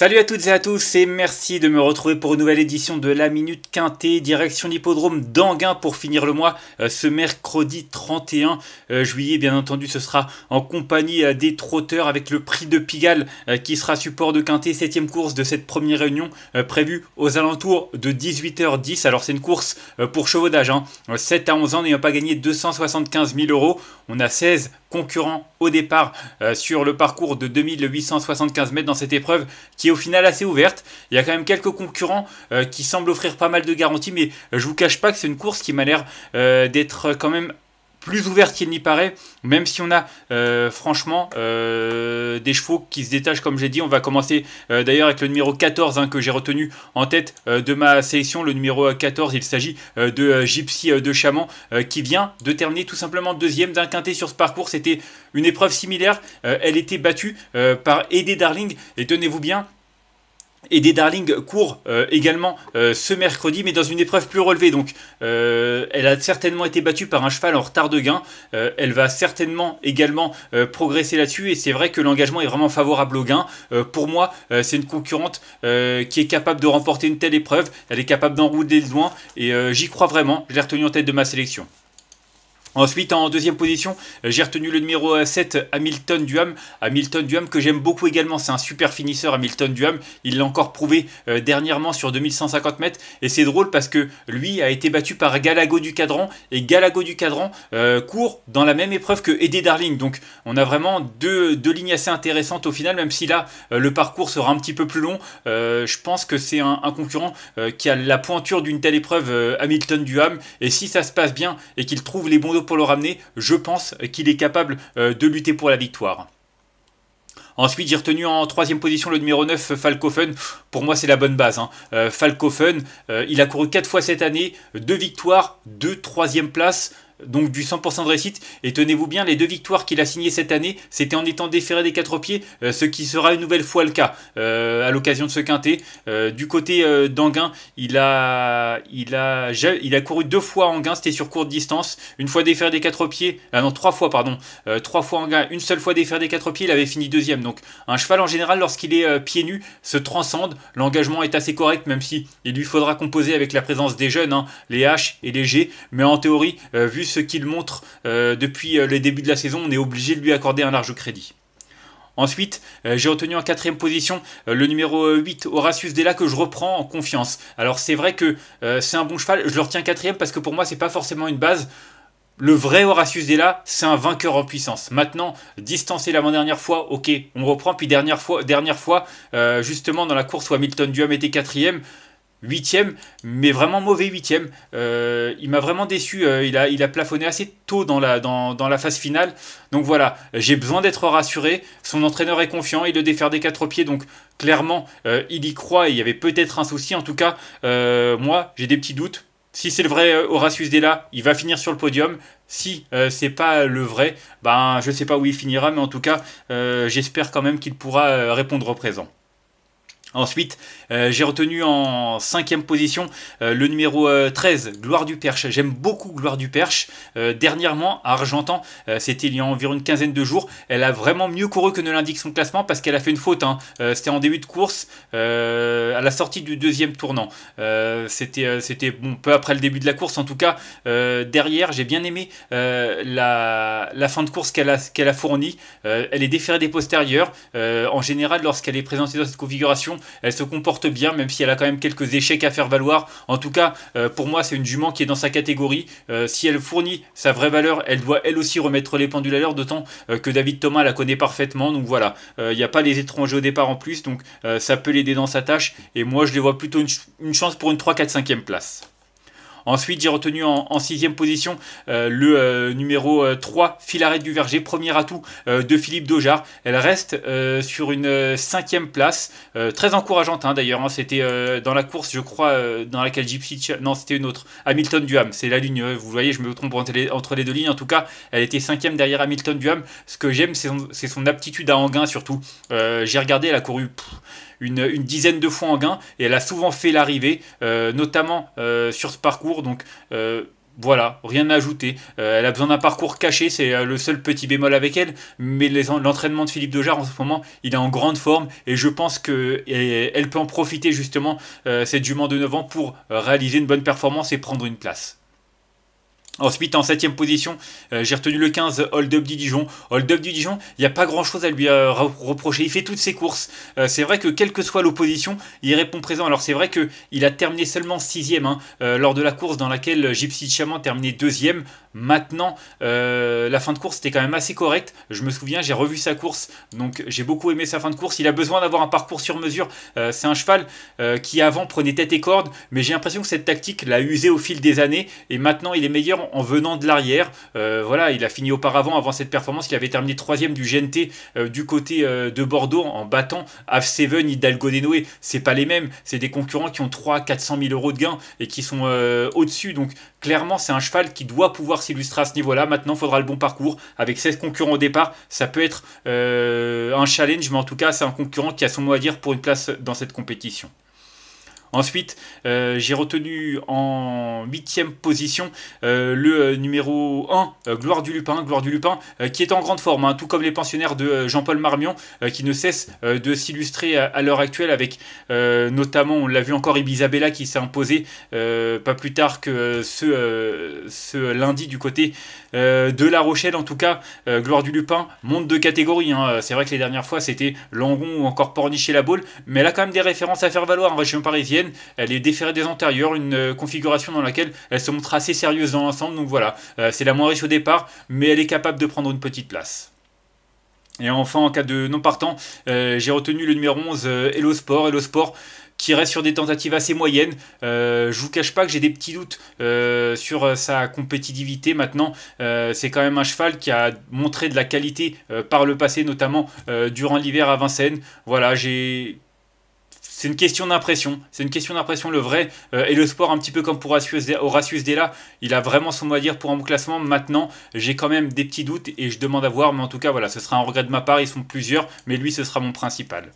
Salut à toutes et à tous et merci de me retrouver pour une nouvelle édition de la Minute Quintée, direction l'hippodrome d'Anguin pour finir le mois euh, ce mercredi 31 euh, juillet. Bien entendu, ce sera en compagnie euh, des trotteurs avec le prix de Pigalle qui sera support de Quintée, septième course de cette première réunion prévue aux alentours de 18h10. Alors c'est une course pour chevaudage, hein. 7 à 11 ans n'ayant pas gagné 275 000 euros. On a 16 concurrent au départ euh, sur le parcours de 2875 mètres dans cette épreuve qui est au final assez ouverte. Il y a quand même quelques concurrents euh, qui semblent offrir pas mal de garanties, mais euh, je vous cache pas que c'est une course qui m'a l'air d'être quand même plus ouverte qu'il n'y paraît, même si on a euh, franchement euh, des chevaux qui se détachent, comme j'ai dit. On va commencer euh, d'ailleurs avec le numéro 14 hein, que j'ai retenu en tête de ma sélection. Le numéro 14, il s'agit de Gypsy de Chamant qui vient de terminer tout simplement deuxième d'un quintet sur ce parcours. C'était une épreuve similaire. elle était battue par Eddie Darling et tenez-vous bien, et des Darling court euh, également euh, ce mercredi, mais dans une épreuve plus relevée. Donc, euh, elle a certainement été battue par un cheval en retard de gain. elle va certainement également progresser là-dessus. Et c'est vrai que l'engagement est vraiment favorable au gain. pour moi, c'est une concurrente qui est capable de remporter une telle épreuve. Elle est capable d'enrouler le loin. Et j'y crois vraiment. Je l'ai retenue en tête de ma sélection. Ensuite, en deuxième position, euh, j'ai retenu le numéro 7, Hamilton Duham. Hamilton Duham que j'aime beaucoup également, c'est un super finisseur, Hamilton Duham. Il l'a encore prouvé euh, dernièrement sur 2150 mètres. Et c'est drôle parce que lui a été battu par Galago du Cadran. Et Galago du Cadran euh, court dans la même épreuve que Eddie Darling. Donc on a vraiment deux, lignes assez intéressantes au final, même si là, le parcours sera un petit peu plus long. je pense que c'est un, un, concurrent qui a la pointure d'une telle épreuve, Hamilton Duham. Et si ça se passe bien et qu'il trouve les bons pour le ramener, je pense qu'il est capable euh, de lutter pour la victoire. Ensuite, j'ai retenu en troisième position le numéro 9, Falcofen. Pour moi, c'est la bonne base. Hein. Euh, euh, il a couru 4 fois cette année, 2 victoires, 2 troisième places donc du 100% de réussite. Et tenez-vous bien, les deux victoires qu'il a signées cette année, c'était en étant déféré des quatre pieds, euh, ce qui sera une nouvelle fois le cas euh, à l'occasion de ce quintet. Euh, du côté d'Anguin, il a, il, a, il a couru deux fois Anguin, c'était sur courte distance, une fois déféré des quatre pieds, ah non, trois fois, pardon, trois fois Anguin, une seule fois déféré des quatre pieds, il avait fini deuxième. Donc un cheval en général, lorsqu'il est pieds nus, se transcende. L'engagement est assez correct, même si il lui faudra composer avec la présence des jeunes, hein, les H et les G. Mais en théorie, vu ce qu'il montre euh, depuis euh, le début de la saison, on est obligé de lui accorder un large crédit. Ensuite, euh, j'ai retenu en quatrième position le numéro 8, Horatius Della, que je reprends en confiance. Alors c'est vrai que c'est un bon cheval, je le retiens quatrième parce que pour moi c'est pas forcément une base. Le vrai Horatius Della, c'est un vainqueur en puissance. Maintenant, distancé l'avant-dernière fois, ok, on reprend. Puis dernière fois, dernière fois justement dans la course où Hamilton Duham était quatrième, huitième, mais vraiment mauvais huitième. Euh, il m'a vraiment déçu. Euh, il, a, il a plafonné assez tôt dans la, dans la phase finale. Donc voilà, j'ai besoin d'être rassuré. Son entraîneur est confiant, il le défaire des quatre pieds. Donc clairement, euh, il y croit il y avait peut-être un souci. En tout cas, moi, j'ai des petits doutes. Si c'est le vrai Horatius Della, il va finir sur le podium. Si ce c'est pas le vrai, ben je sais pas où il finira, mais en tout cas, j'espère quand même qu'il pourra répondre au présent. Ensuite, euh, j'ai retenu en cinquième position euh, le numéro 13, euh, Gloire du Perche. J'aime beaucoup Gloire du Perche. dernièrement, à Argentan, c'était il y a environ une quinzaine de jours, elle a vraiment mieux couru que ne l'indique son classement parce qu'elle a fait une faute. Hein. c'était en début de course, à la sortie du deuxième tournant. c'était c'était bon, peu après le début de la course, en tout cas. derrière, j'ai bien aimé la, fin de course qu'elle a, qu'elle a fournie. elle est déférée des postérieurs. en général, lorsqu'elle est présentée dans cette configuration, elle se comporte bien, même si elle a quand même quelques échecs à faire valoir. En tout cas, euh, pour moi, c'est une jument qui est dans sa catégorie. Euh, si elle fournit sa vraie valeur, elle doit elle aussi remettre les pendules à l'heure, d'autant euh, que David Thomas la connaît parfaitement. Donc voilà, il n'y a pas les étrangers au départ en plus, donc ça peut l'aider dans sa tâche. Et moi, je les vois plutôt une, chance pour une 3-4-5e place. Ensuite, j'ai retenu en, sixième position euh, le euh, numéro 3, euh, Filaret du Verger, premier atout de Philippe Dojard. Elle reste sur une cinquième place, très encourageante hein, d'ailleurs. Hein. c'était dans la course, je crois, dans laquelle Gypsy... Non, c'était une autre. Hamilton Duham, c'est la ligne. vous voyez, je me trompe entre les, deux lignes. En tout cas, elle était cinquième derrière Hamilton Duham. Ce que j'aime, c'est son, aptitude à Anguin surtout. j'ai regardé, elle a couru une, dizaine de fois en gain et elle a souvent fait l'arrivée, euh, notamment euh, sur ce parcours. Donc euh, voilà, rien à ajouter. elle a besoin d'un parcours caché, c'est le seul petit bémol avec elle. Mais l'entraînement de Philippe Dejar en ce moment, il est en grande forme et je pense qu'elle peut en profiter justement, cette jument de 9 ans, pour réaliser une bonne performance et prendre une place. Ensuite, en 7 position, euh, j'ai retenu le 15, Hold Up du Dijon. Hold Up du Dijon, il n'y a pas grand-chose à lui euh, reprocher. Il fait toutes ses courses. Euh, c'est vrai que, quelle que soit l'opposition, il répond présent. Alors, c'est vrai qu'il a terminé seulement 6 hein, lors de la course dans laquelle Gypsy Chaman terminait 2 Maintenant, la fin de course était quand même assez correcte. Je me souviens, j'ai revu sa course. Donc, j'ai beaucoup aimé sa fin de course. Il a besoin d'avoir un parcours sur mesure. c'est un cheval qui, avant, prenait tête et corde. Mais j'ai l'impression que cette tactique l'a usé au fil des années. Et maintenant, il est meilleur en venant de l'arrière. Euh, voilà, il a fini auparavant, avant cette performance, il avait terminé troisième du GNT euh, du côté euh, de Bordeaux en battant af 7 Hidalgo Denoé. C'est pas les mêmes, c'est des concurrents qui ont 3 400 000 euros de gains et qui sont au-dessus. Donc clairement, c'est un cheval qui doit pouvoir s'illustrer à ce niveau-là. Maintenant, il faudra le bon parcours. Avec 16 concurrents au départ, ça peut être un challenge, mais en tout cas, c'est un concurrent qui a son mot à dire pour une place dans cette compétition. Ensuite, euh, j'ai retenu en huitième position euh, le euh, numéro 1, Gloire du Lupin, Gloire du Lupin, qui est en grande forme, hein, tout comme les pensionnaires de Jean-Paul Marmion, qui ne cessent de s'illustrer à, l'heure actuelle avec notamment, on l'a vu encore, Ibisabella qui s'est imposée pas plus tard que ce, ce lundi du côté de La Rochelle. En tout cas, Gloire du Lupin monte de catégorie. Hein. C'est vrai que les dernières fois, c'était Langon ou encore Pornichet la Baule, mais elle a quand même des références à faire valoir en région parisienne elle est déférée des antérieurs, une euh, configuration dans laquelle elle se montre assez sérieuse dans l'ensemble. Donc voilà, euh, c'est la moins riche au départ, mais elle est capable de prendre une petite place. Et enfin, en cas de non partant, euh, j'ai retenu le numéro 11, Hello Sport. Hello Sport qui reste sur des tentatives assez moyennes. je vous cache pas que j'ai des petits doutes sur sa compétitivité maintenant. c'est quand même un cheval qui a montré de la qualité par le passé, notamment durant l'hiver à Vincennes. Voilà, j'ai c'est une question d'impression. C'est une question d'impression, le vrai. Euh, et le sport, un petit peu comme pour Horacius Della, il a vraiment son mot à dire pour un classement. Maintenant, j'ai quand même des petits doutes et je demande à voir. Mais en tout cas, voilà, ce sera un regret de ma part. Ils sont plusieurs, mais lui, ce sera mon principal.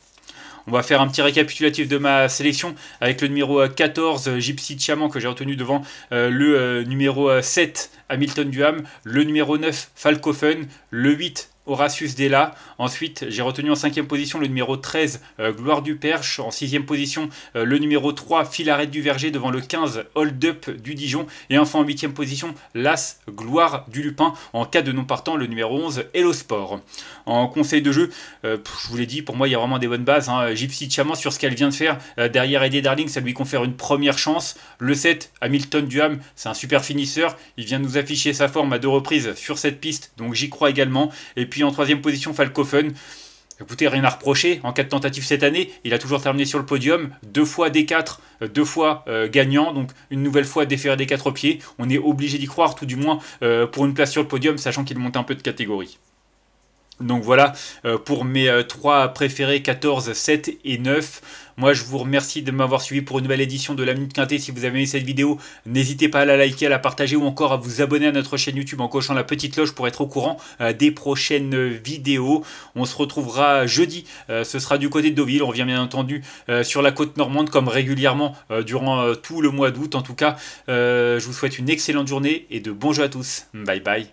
On va faire un petit récapitulatif de ma sélection avec le numéro 14, euh, euh, Gypsy Chaman, que j'ai retenu devant le numéro 7, Hamilton Duham, le numéro 9, Falcofen, le 8, Horatius Della. Ensuite, j'ai retenu en cinquième position le numéro 13, euh, Gloire du Perche. En sixième position, euh, le numéro 3, Filaret du Verger devant le 15, Hold Up du Dijon. Et enfin, en huitième position, l'As, Gloire du Lupin. En cas de non partant, le numéro 11, Hello Sport. En conseil de jeu, euh, je vous l'ai dit, pour moi, il y a vraiment des bonnes bases. Hein. Gypsy Chaman, sur ce qu'elle vient de faire, derrière Eddie Darling, ça lui confère une première chance. Le 7, Hamilton Duham, c'est un super finisseur. Il vient de nous afficher sa forme à deux reprises sur cette piste, donc j'y crois également. Et puis, puis en troisième position, Falcofen. Écoutez, rien à reprocher. En de tentatives cette année, il a toujours terminé sur le podium. Deux fois D4, euh, deux fois euh, gagnant. Donc, une nouvelle fois déféré des quatre pieds. On est obligé d'y croire, tout du moins, euh, pour une place sur le podium, sachant qu'il monte un peu de catégorie. Donc voilà euh, pour mes euh, trois préférés 14, 7 et 9. Moi je vous remercie de m'avoir suivi pour une nouvelle édition de la Minute Quintée. Si vous avez aimé cette vidéo, n'hésitez pas à la liker, à la partager ou encore à vous abonner à notre chaîne YouTube en cochant la petite cloche pour être au courant euh, des prochaines vidéos. On se retrouvera jeudi, ce sera du côté de Deauville. On revient bien entendu sur la côte normande comme régulièrement durant tout le mois d'août. En tout cas, je vous souhaite une excellente journée et de bons jeux à tous. Bye bye.